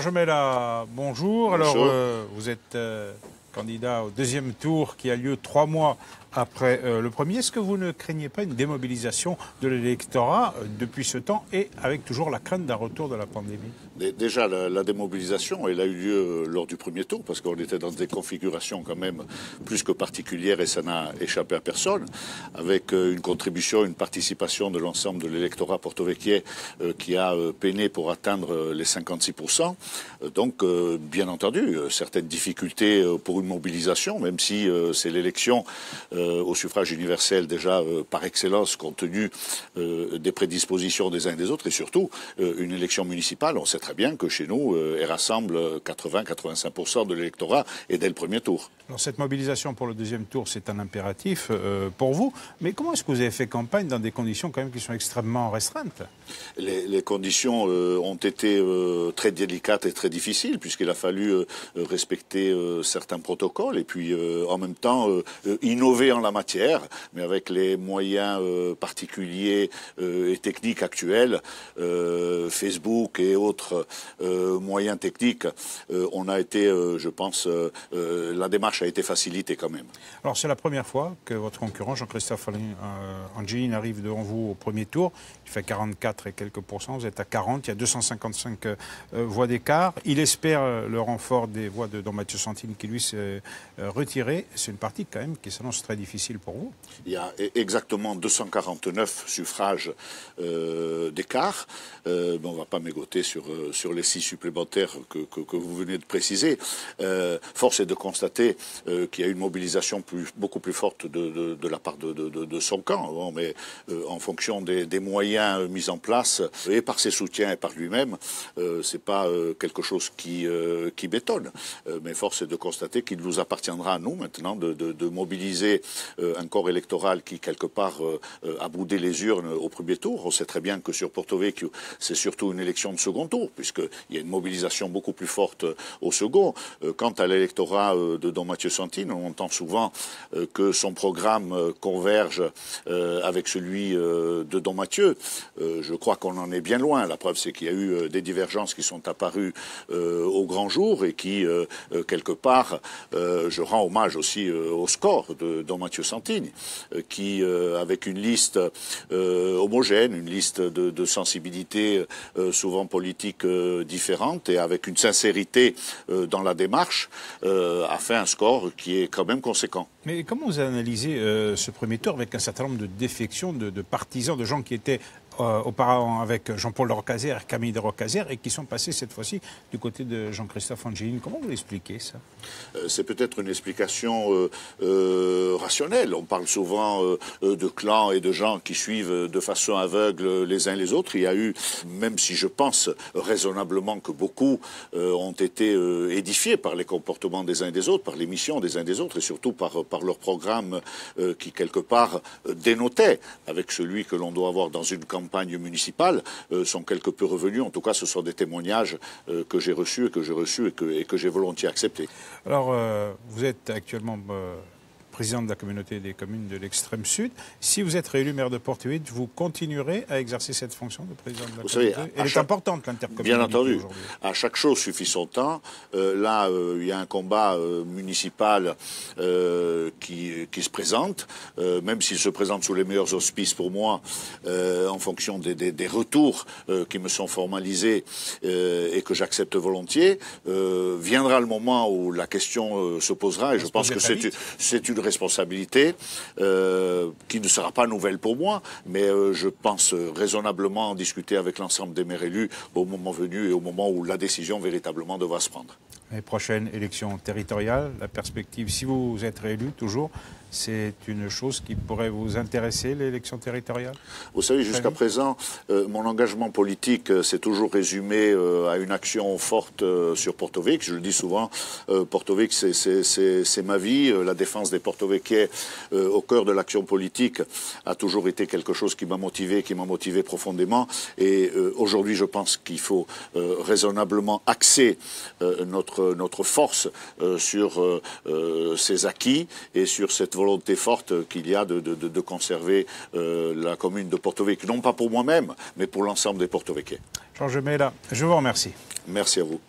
jean Mella, bonjour. Euh, bonjour. Alors, euh, vous êtes euh, candidat au deuxième tour qui a lieu trois mois après euh, le premier. Est-ce que vous ne craignez pas une démobilisation de l'électorat euh, depuis ce temps et avec toujours la crainte d'un retour de la pandémie Déjà, la, démobilisation, elle a eu lieu euh, lors du premier tour parce qu'on était dans des configurations quand même plus que particulières et ça n'a échappé à personne, avec une contribution, une participation de l'ensemble de l'électorat portovéquier qui a peiné pour atteindre les 56%. Donc, bien entendu, certaines difficultés pour une mobilisation, même si euh, c'est l'élection euh, au suffrage universel déjà euh, par excellence, compte tenu des prédispositions des uns et des autres, et surtout une élection municipale. On sait très bien que chez nous, elle rassemble 80-85% de l'électorat et dès le premier tour. cette mobilisation pour le deuxième tour, c'est un impératif pour vous, mais comment est-ce que vous avez fait campagne dans des conditions quand même qui sont extrêmement restreintes les, conditions ont été très délicates et très difficiles, puisqu'il a fallu respecter certains protocole et puis euh, en même temps euh, euh, innover en la matière, mais avec les moyens particuliers et techniques actuels, Facebook et autres moyens techniques, on a été, je pense, la démarche a été facilitée quand même. Alors c'est la première fois que votre concurrent Jean-Christophe Angeline arrive devant vous au premier tour. Il fait 44 et quelques pourcents, vous êtes à 40, il y a 255 voix d'écart. Il espère le renfort des voix de Don Mathieu Santini qui lui c'est, euh, euh, retirer. C'est une partie quand même qui s'annonce très difficile pour vous. Il y a e-, exactement 249 suffrages euh, d'écart. on ne va pas mégoter sur, sur les six supplémentaires que, que, vous venez de préciser. force est de constater qu'il y a une mobilisation beaucoup plus forte de, de, la part de, son camp, hein, mais en fonction des, moyens mis en place et par ses soutiens et par lui-même, c'est pas quelque chose qui, qui bétonne. mais force est de constater qu'il il nous appartiendra à nous maintenant de, mobiliser euh, un corps électoral qui, quelque part, euh, euh, a boudé les urnes au premier tour. On sait très bien que sur Porto Vecchio, c'est surtout une élection de second tour, puisqu'il y a une mobilisation beaucoup plus forte au second. Quant à l'électorat de Don Mathieu Santini, on entend souvent que son programme converge avec celui de Don Mathieu. Je crois qu'on en est bien loin. La preuve, c'est qu'il y a eu des divergences qui sont apparues au grand jour et qui, quelque part, euh, je rends hommage aussi euh, au score de, Don Mathieu Santini, euh, qui, avec une liste homogène, une liste de, sensibilités souvent politiques différentes et avec une sincérité dans la démarche, a fait un score qui est quand même conséquent. Mais comment vous analysez ce premier tour avec un certain nombre de défections de partisans, de gens qui étaient euh, auparavant avec Jean-Paul de et Camille de Rocazère, et qui sont passés cette fois-ci du côté de Jean-Christophe Angéline. Comment vous l'expliquez ça euh, C'est peut-être une explication euh, rationnelle. On parle souvent de clans et de gens qui suivent de façon aveugle les uns les autres. Il y a eu, même si je pense raisonnablement que beaucoup ont été édifiés par les comportements des uns et des autres, par les missions des uns et des autres, et surtout par, par leur programme qui, quelque part, dénotait avec celui que l'on doit avoir dans une campagne campagnes euh, sont quelque peu revenus. En tout cas, ce sont des témoignages euh, que j'ai reçus et que j'ai reçus et que, que j'ai volontiers acceptés. Alors, euh, vous êtes actuellement président de la communauté des communes de l'extrême sud. Si vous êtes réélu maire de 8 vous continuerez à exercer cette fonction de président de la vous communauté. Savez, Elle est importante, l'intercommunalité. Bien entendu. À chaque chose suffit son temps. Euh, là, euh, il y a un combat euh, municipal qui, se présente, même s'il se présente sous les meilleurs auspices pour moi, en fonction des, retours qui me sont formalisés et que j'accepte volontiers. viendra le moment où la question se posera, et je pense que c'est une responsabilité euh, qui ne sera pas nouvelle pour moi, mais euh, je pense euh, raisonnablement en discuter avec l'ensemble des maires élus au moment venu et au moment où la décision véritablement devra se prendre les prochaines élections territoriales. La perspective, si vous êtes réélu toujours, c'est une chose qui pourrait vous intéresser, l'élection territoriale Vous savez, jusqu'à présent, euh, mon engagement politique euh, s'est toujours résumé euh, à une action forte sur Porto Je le dis souvent, Porto c'est ma vie. La défense des Porto Vecchiais au cœur de l'action politique a toujours été quelque chose qui m'a motivé, qui m'a motivé profondément. Et aujourd'hui, je pense qu'il faut raisonnablement axer notre notre, force euh, sur euh, euh, ces acquis et sur cette volonté forte qu'il y a de, conserver la commune de Porto non pas pour moi-même, mais pour l'ensemble des Porto Vecchio. – là, je vous remercie. Merci à vous.